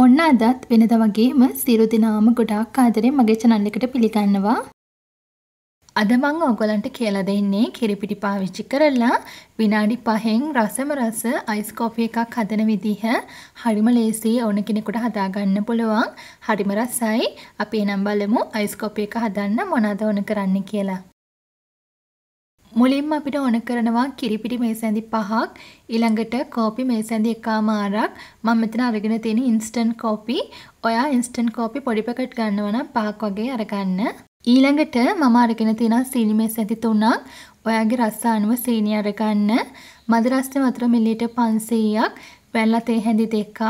ඔන්න අදත් වෙනද වගේම සිරු දිනාම ගොඩාක් ආදරෙන් මගේ channel එකට පිළිගන්නවා. අද මම ඔයගලන්ට කියලා දෙන්නේ කිරිපිටි පාවිච්චි කරලා විනාඩි 5න් රසම රස අයිස් කෝපි එකක් හදන විදිහ හරිම ලේසියි ඕන කෙනෙකුට හදාගන්න පුළුවන්. හරිම රසයි. අපි එනම් බලමු අයිස් කෝපි එක හදන්න මොනවද ඕන කරන්න කියලා. මුලින්ම අපිට ඕන කරනවා කිරිපිටි මේසැඳි පහක් ඊළඟට කෝපි මේසැඳි එකමාරක් මම මෙතන අරගෙන තියෙන ඉන්ස්ටන්ට් කෝපි ඔයා ඉන්ස්ටන්ට් කෝපි පොඩි පැකට් ගන්නවා නම් පහක් වගේ අරගන්න ඊළඟට මම අරගෙන තියෙන සීනි මේසැඳි තුනක් ඔයාගේ රස අනුව සීනි අරගන්න මද රස්නේ වතුර මිලිලීටර් 500ක් වැල්ලා තේ හැඳි දෙකක්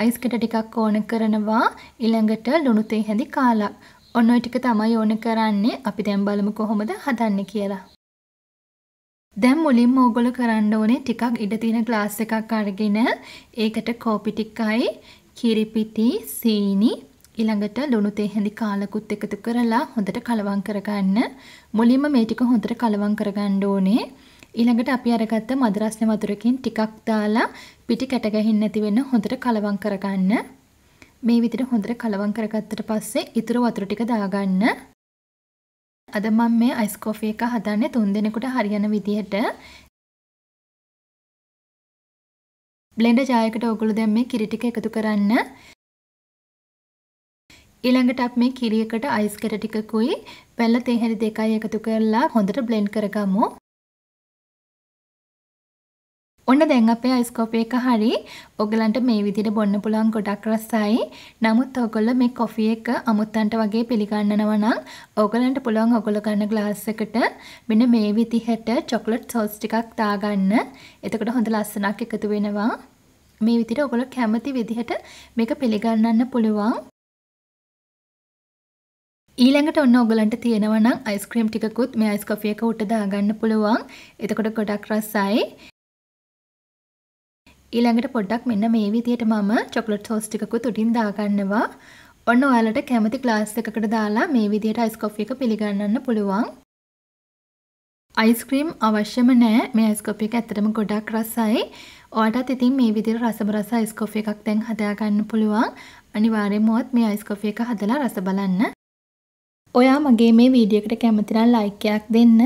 අයිස් කට ටිකක් ඕන කරනවා ඊළඟට ලුණු තේ හැඳි කාලක් ඔන්න ඔය ටික තමයි ඕන කරන්නේ අපි දැන් බලමු කොහොමද හදන්නේ කියලා දැන් මුලින්ම ඕගොල්ලෝ කරන්න ඕනේ ටිකක් ඉඩ තියෙන ග්ලාස් එකක් අරගෙන ඒකට කෝපි ටිකයි කිරි පිටි සීනි ඊළඟට ලුණු තේ හැඳි කාලකුත් එකතු කරලා හොඳට කලවම් කරගන්න. මුලින්ම මේ ටික හොඳට කලවම් කරගන්න ඕනේ. ඊළඟට අපි අරගත්ත මදරස්න වතුරකින් ටිකක් දාලා පිටි කැට ගැහින්නේ නැති වෙන්න හොඳට කලවම් කරගන්න. මේ විදිහට හොඳට කලවම් කරගත්තට පස්සේ ඊතුරු වතුර ටික දාගන්න. අද මම මේ අයිස් කොෆි එක හදන්නේ තුන් දෙනෙකුට හරියන විදිහට. බ්ලෙන්ඩර් ජායකට ඔයගොල්ලෝ දැන් මේ කිරි ටික එකතු කරන්න. ඊළඟට අපි මේ කිරි එකට අයිස් කැට ටිකකුයි පැල්ල තේ හැලි දෙකයි එකතු කරලා හොඳට බ්ලෙන්ඩ් කරගමු. ඔන්න දැන් අපේ අයිස්කෝප් එක හරි ඔයගලන්ට මේ විදිහට බොන්න පුළුවන් ගොඩක් රසයි. නමුත් ඔයගොල්ලෝ මේ කොෆි එක අමුත්තන්ට වගේ පිළිගන්නනවා නම් ඔයගලන්ට පුළුවන් ඔයගොල්ලෝ ගන්න ග්ලාස් එකට මෙන්න මේ විදිහට චොක්ලට් සෝස් ටිකක් දාගන්න. එතකොට හොඳ ලස්සනක් එකතු වෙනවා. මේ විදිහට ඔයගොල්ලෝ කැමති විදිහට මේක පිළිගන්නන්න පුළුවන්. ඊළඟට ඔන්න ඔයගලන්ට තියෙනවා නම් අයිස්ක්‍රීම් ටිකකුත් මේ අයිස් කොෆි එක උඩ දාගන්න පුළුවන්. එතකොට ගොඩක් රසයි. ඊළඟට පොඩ්ඩක් මෙන්න මේ විදිහට මම චොකලට් සෝස් ටිකකුත් උඩින් දාගන්නවා. ඔන්න ඔයාලට කැමති ග්ලාස් එකකට දාලා මේ විදිහට අයිස් කොෆි එක පිළිගන්නන්න පුළුවන්. අයිස්ක්‍රීම් අවශ්‍යම නෑ මේ අයිස් කොෆි එක ඇත්තටම ගොඩක් රසයි. ඔයාටත් ඉතින් මේ විදිහට රසබ රස අයිස් කොෆි එකක් දැන් හදාගන්න පුළුවන්. අනිවාර්යයෙන්ම මේ අයිස් කොෆි එක හදලා රස බලන්න. ඔයා මගේ මේ වීඩියෝ එකට කැමති නම් ලයික් එකක් දෙන්න.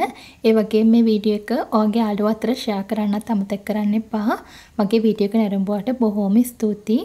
ඒ වගේම මේ වීඩියෝ එක ඔයාගේ යාළුවෝ අතර ෂෙයා කරන්නත් අමතක කරන්න එපා. මගේ වීඩියෝ එක නැරඹුවාට බොහොම ස්තුතියි.